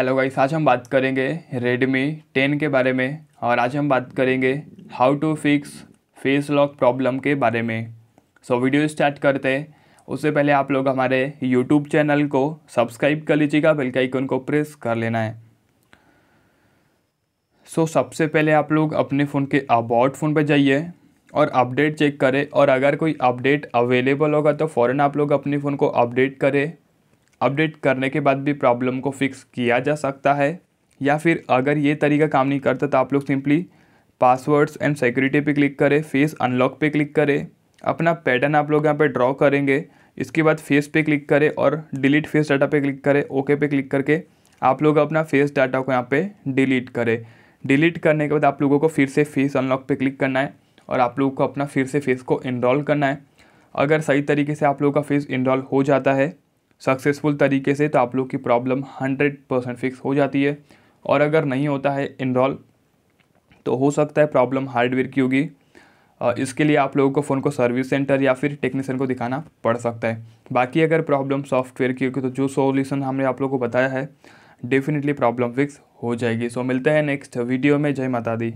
hello guys आज हम बात करेंगे रेडमी 10 के बारे में और आज हम बात करेंगे how to fix face lock problem के बारे में सो so, वीडियो स्टार्ट करते हैं उससे पहले आप लोग हमारे यूट्यूब चैनल को सब्सक्राइब कर लीजिएगा बेल का आइकन को प्रेस कर लेना है सो so, सबसे पहले आप लोग अपने फ़ोन के अबाउट फ़ोन पर जाइए और अपडेट चेक करें और अगर कोई अपडेट अवेलेबल होगा तो फ़ौरन आप लोग अपने फ़ोन को अपडेट करें अपडेट करने के बाद भी प्रॉब्लम को फिक्स किया जा सकता है या फिर अगर ये तरीका काम नहीं करता तो आप लोग सिंपली पासवर्ड्स एंड सिक्योरिटी पे क्लिक करें फेस अनलॉक पे क्लिक करें अपना पैटर्न आप लोग यहाँ पे ड्रॉ करेंगे इसके बाद फेस पे क्लिक करें और डिलीट फेस डाटा पे क्लिक करें ओके पे क्लिक करके आप लोग अपना फेस डाटा को यहाँ पे डिलीट करें डिलीट करने के बाद आप लोगों को फिर से फेस अनलॉक पे क्लिक करना है और आप लोगों को अपना फिर से फेस को इनरॉल करना है अगर सही तरीके से आप लोगों का फेस इनरॉल हो जाता है सक्सेसफुल तरीके से तो आप लोग की प्रॉब्लम हंड्रेड परसेंट फिक्स हो जाती है और अगर नहीं होता है इनरॉल तो हो सकता है प्रॉब्लम हार्डवेयर की होगी इसके लिए आप लोगों को फ़ोन को सर्विस सेंटर या फिर टेक्नीशियन को दिखाना पड़ सकता है बाकी अगर प्रॉब्लम सॉफ्टवेयर की होगी तो जो सोल्यूशन हमने आप लोगों को बताया है डेफिनेटली प्रॉब्लम फिक्स हो जाएगी सो मिलते हैं नेक्स्ट वीडियो में जय माता दी